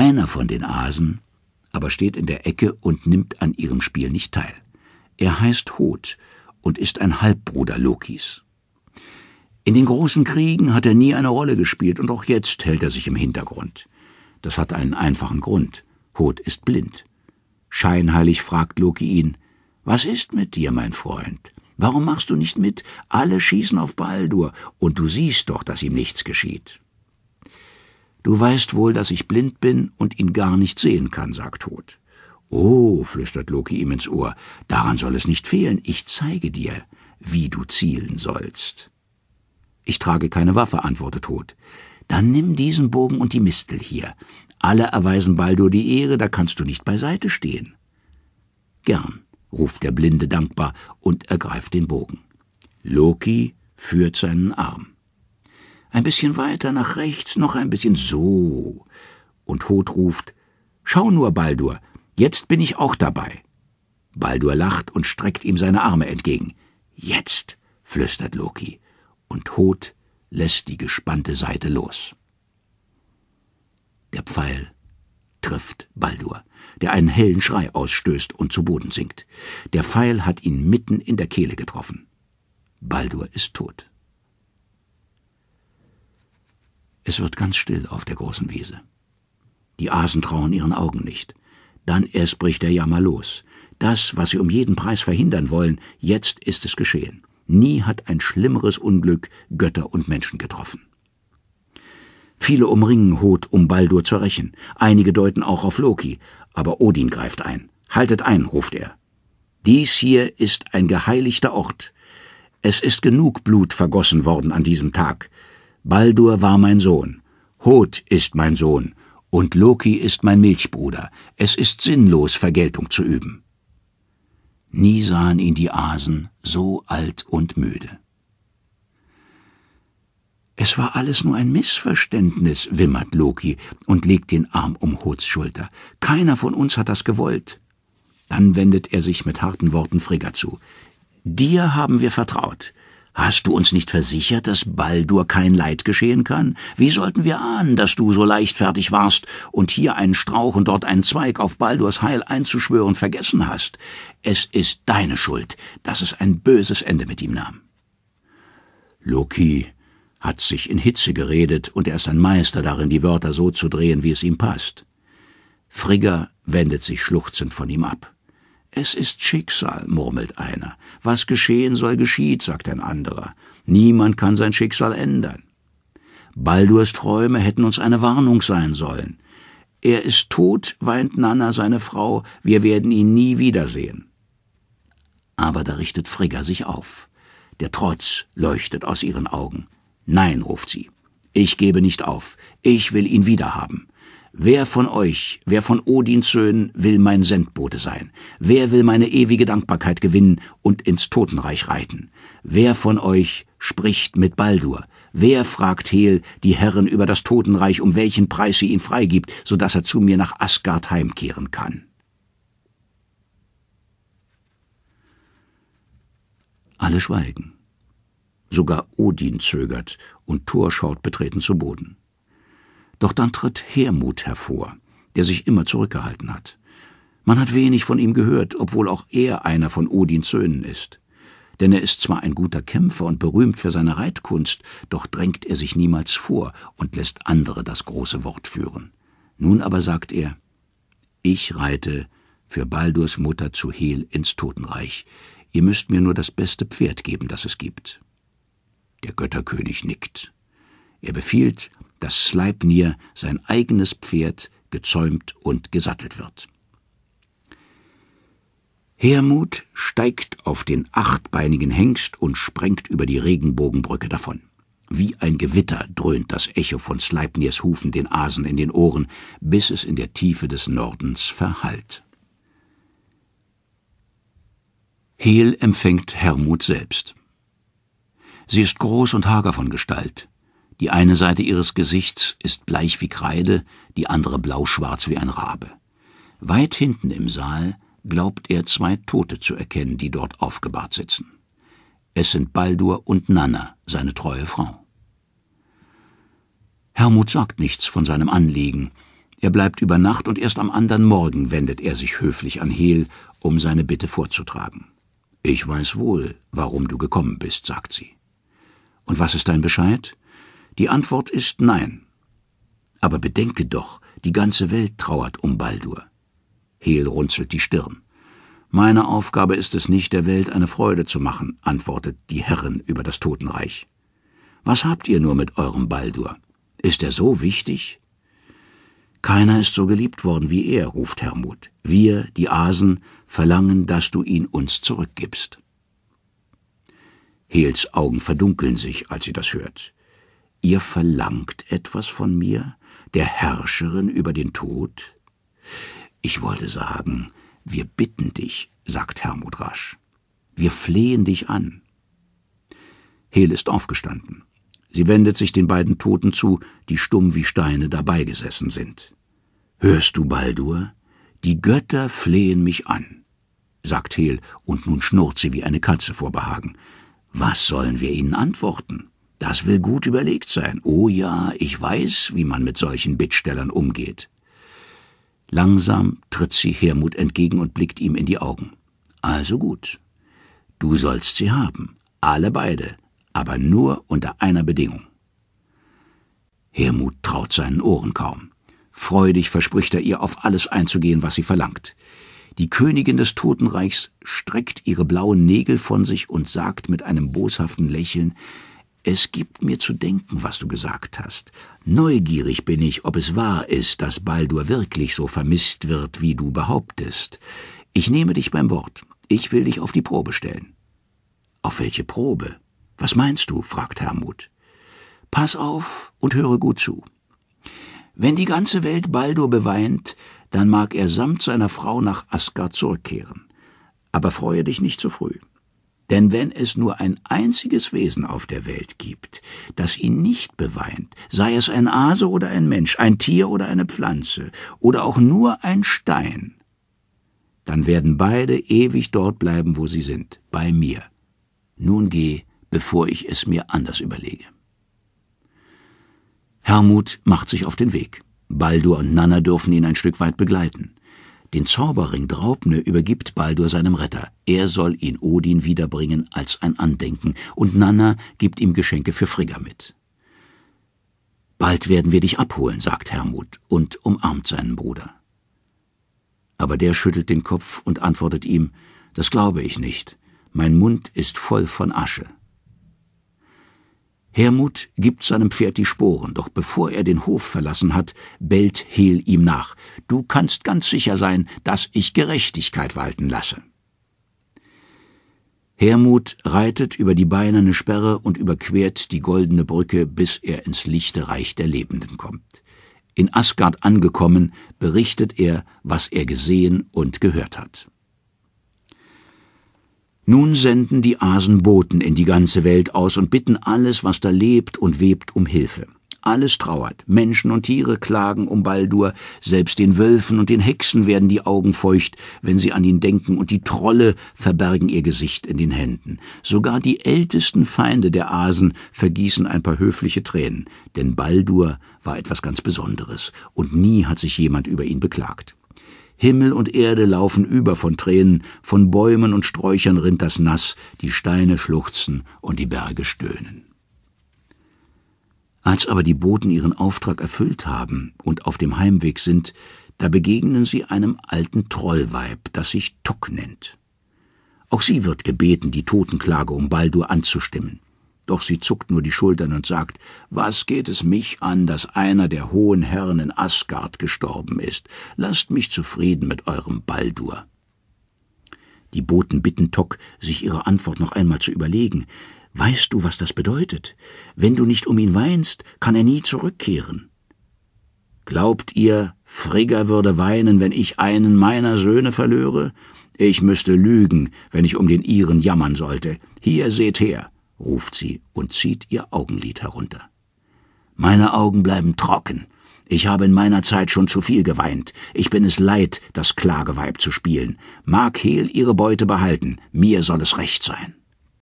Einer von den Asen aber steht in der Ecke und nimmt an ihrem Spiel nicht teil. Er heißt Hoth und ist ein Halbbruder Lokis. In den großen Kriegen hat er nie eine Rolle gespielt und auch jetzt hält er sich im Hintergrund. Das hat einen einfachen Grund. Hoth ist blind. Scheinheilig fragt Loki ihn, was ist mit dir, mein Freund? Warum machst du nicht mit? Alle schießen auf Baldur, und du siehst doch, dass ihm nichts geschieht. Du weißt wohl, dass ich blind bin und ihn gar nicht sehen kann, sagt Hod. Oh, flüstert Loki ihm ins Ohr, daran soll es nicht fehlen, ich zeige dir, wie du zielen sollst. Ich trage keine Waffe, antwortet Hod. Dann nimm diesen Bogen und die Mistel hier. Alle erweisen Baldur die Ehre, da kannst du nicht beiseite stehen. Gern, ruft der Blinde dankbar und ergreift den Bogen. Loki führt seinen Arm ein bisschen weiter nach rechts, noch ein bisschen so. Und Hoth ruft, Schau nur, Baldur, jetzt bin ich auch dabei. Baldur lacht und streckt ihm seine Arme entgegen. Jetzt, flüstert Loki, und Hoth lässt die gespannte Seite los. Der Pfeil trifft Baldur, der einen hellen Schrei ausstößt und zu Boden sinkt. Der Pfeil hat ihn mitten in der Kehle getroffen. Baldur ist tot. Es wird ganz still auf der großen Wiese. Die Asen trauen ihren Augen nicht. Dann erst bricht der Jammer los. Das, was sie um jeden Preis verhindern wollen, jetzt ist es geschehen. Nie hat ein schlimmeres Unglück Götter und Menschen getroffen. Viele umringen Hod, um Baldur zu rächen. Einige deuten auch auf Loki, aber Odin greift ein. Haltet ein, ruft er. Dies hier ist ein geheiligter Ort. Es ist genug Blut vergossen worden an diesem Tag. Baldur war mein Sohn, Hoth ist mein Sohn, und Loki ist mein Milchbruder. Es ist sinnlos, Vergeltung zu üben. Nie sahen ihn die Asen so alt und müde. Es war alles nur ein Missverständnis, wimmert Loki und legt den Arm um Hoths Schulter. Keiner von uns hat das gewollt. Dann wendet er sich mit harten Worten Frigga zu. Dir haben wir vertraut. Hast du uns nicht versichert, dass Baldur kein Leid geschehen kann? Wie sollten wir ahnen, dass du so leichtfertig warst und hier einen Strauch und dort einen Zweig auf Baldurs Heil einzuschwören vergessen hast? Es ist deine Schuld, dass es ein böses Ende mit ihm nahm. Loki hat sich in Hitze geredet, und er ist ein Meister darin, die Wörter so zu drehen, wie es ihm passt. Frigga wendet sich schluchzend von ihm ab. Es ist Schicksal, murmelt einer. Was geschehen soll, geschieht, sagt ein anderer. Niemand kann sein Schicksal ändern. Baldurs Träume hätten uns eine Warnung sein sollen. Er ist tot, weint Nanna seine Frau, wir werden ihn nie wiedersehen. Aber da richtet Frigga sich auf. Der Trotz leuchtet aus ihren Augen. Nein, ruft sie. Ich gebe nicht auf. Ich will ihn wiederhaben. Wer von euch, wer von Odins Söhnen, will mein Sendbote sein? Wer will meine ewige Dankbarkeit gewinnen und ins Totenreich reiten? Wer von euch spricht mit Baldur? Wer fragt Hel, die Herren über das Totenreich, um welchen Preis sie ihn freigibt, so dass er zu mir nach Asgard heimkehren kann? Alle schweigen. Sogar Odin zögert und Thor schaut betreten zu Boden. Doch dann tritt Hermut hervor, der sich immer zurückgehalten hat. Man hat wenig von ihm gehört, obwohl auch er einer von Odins Söhnen ist. Denn er ist zwar ein guter Kämpfer und berühmt für seine Reitkunst, doch drängt er sich niemals vor und lässt andere das große Wort führen. Nun aber sagt er, ich reite für Baldurs Mutter zu Hehl ins Totenreich. Ihr müsst mir nur das beste Pferd geben, das es gibt. Der Götterkönig nickt. Er befiehlt, dass Sleipnir sein eigenes Pferd gezäumt und gesattelt wird. Hermut steigt auf den achtbeinigen Hengst und sprengt über die Regenbogenbrücke davon. Wie ein Gewitter dröhnt das Echo von Sleipnirs Hufen den Asen in den Ohren, bis es in der Tiefe des Nordens verhallt. Hel empfängt Hermut selbst. Sie ist groß und hager von Gestalt, die eine Seite ihres Gesichts ist bleich wie Kreide, die andere blauschwarz wie ein Rabe. Weit hinten im Saal glaubt er zwei Tote zu erkennen, die dort aufgebahrt sitzen. Es sind Baldur und Nanna, seine treue Frau. Hermut sagt nichts von seinem Anliegen. Er bleibt über Nacht und erst am anderen Morgen wendet er sich höflich an Hel, um seine Bitte vorzutragen. Ich weiß wohl, warum du gekommen bist, sagt sie. Und was ist dein Bescheid? Die Antwort ist nein. Aber bedenke doch, die ganze Welt trauert um Baldur. Hel runzelt die Stirn. Meine Aufgabe ist es nicht, der Welt eine Freude zu machen, antwortet die Herrin über das Totenreich. Was habt ihr nur mit eurem Baldur? Ist er so wichtig? Keiner ist so geliebt worden wie er, ruft Hermut. Wir, die Asen, verlangen, dass du ihn uns zurückgibst. Hels Augen verdunkeln sich, als sie das hört. Ihr verlangt etwas von mir, der Herrscherin über den Tod? Ich wollte sagen, wir bitten dich, sagt Hermod rasch. Wir flehen dich an. Hel ist aufgestanden. Sie wendet sich den beiden Toten zu, die stumm wie Steine dabei gesessen sind. Hörst du, Baldur? Die Götter flehen mich an, sagt Hel, und nun schnurrt sie wie eine Katze vor Behagen. Was sollen wir ihnen antworten? Das will gut überlegt sein. Oh ja, ich weiß, wie man mit solchen Bittstellern umgeht. Langsam tritt sie Hermut entgegen und blickt ihm in die Augen. Also gut. Du sollst sie haben. Alle beide. Aber nur unter einer Bedingung. Hermut traut seinen Ohren kaum. Freudig verspricht er ihr, auf alles einzugehen, was sie verlangt. Die Königin des Totenreichs streckt ihre blauen Nägel von sich und sagt mit einem boshaften Lächeln, es gibt mir zu denken, was du gesagt hast. Neugierig bin ich, ob es wahr ist, dass Baldur wirklich so vermisst wird, wie du behauptest. Ich nehme dich beim Wort. Ich will dich auf die Probe stellen. Auf welche Probe? Was meinst du? fragt Hermut. Pass auf und höre gut zu. Wenn die ganze Welt Baldur beweint, dann mag er samt seiner Frau nach Asgard zurückkehren. Aber freue dich nicht zu früh. Denn wenn es nur ein einziges Wesen auf der Welt gibt, das ihn nicht beweint, sei es ein Hase oder ein Mensch, ein Tier oder eine Pflanze, oder auch nur ein Stein, dann werden beide ewig dort bleiben, wo sie sind, bei mir. Nun geh, bevor ich es mir anders überlege. Hermut macht sich auf den Weg. Baldur und Nanna dürfen ihn ein Stück weit begleiten. Den Zauberring Draupne übergibt Baldur seinem Retter. Er soll ihn Odin wiederbringen als ein Andenken, und Nanna gibt ihm Geschenke für Frigga mit. Bald werden wir dich abholen, sagt Hermut und umarmt seinen Bruder. Aber der schüttelt den Kopf und antwortet ihm, das glaube ich nicht, mein Mund ist voll von Asche. Hermut gibt seinem Pferd die Sporen, doch bevor er den Hof verlassen hat, bellt Hehl ihm nach. Du kannst ganz sicher sein, dass ich Gerechtigkeit walten lasse. Hermut reitet über die beinerne Sperre und überquert die goldene Brücke, bis er ins lichte Reich der Lebenden kommt. In Asgard angekommen, berichtet er, was er gesehen und gehört hat. Nun senden die Asen Boten in die ganze Welt aus und bitten alles, was da lebt und webt, um Hilfe. Alles trauert, Menschen und Tiere klagen um Baldur, selbst den Wölfen und den Hexen werden die Augen feucht, wenn sie an ihn denken, und die Trolle verbergen ihr Gesicht in den Händen. Sogar die ältesten Feinde der Asen vergießen ein paar höfliche Tränen, denn Baldur war etwas ganz Besonderes, und nie hat sich jemand über ihn beklagt. Himmel und Erde laufen über von Tränen, von Bäumen und Sträuchern rinnt das Nass, die Steine schluchzen und die Berge stöhnen. Als aber die Boten ihren Auftrag erfüllt haben und auf dem Heimweg sind, da begegnen sie einem alten Trollweib, das sich Tuck nennt. Auch sie wird gebeten, die Totenklage um Baldur anzustimmen doch sie zuckt nur die Schultern und sagt, was geht es mich an, dass einer der hohen Herren in Asgard gestorben ist? Lasst mich zufrieden mit eurem Baldur. Die Boten bitten Tok, sich ihre Antwort noch einmal zu überlegen. Weißt du, was das bedeutet? Wenn du nicht um ihn weinst, kann er nie zurückkehren. Glaubt ihr, Frigga würde weinen, wenn ich einen meiner Söhne verlöre? Ich müsste lügen, wenn ich um den ihren jammern sollte. Hier seht her ruft sie und zieht ihr Augenlid herunter. Meine Augen bleiben trocken. Ich habe in meiner Zeit schon zu viel geweint. Ich bin es leid, das Klageweib zu spielen. Mag Hehl ihre Beute behalten, mir soll es recht sein.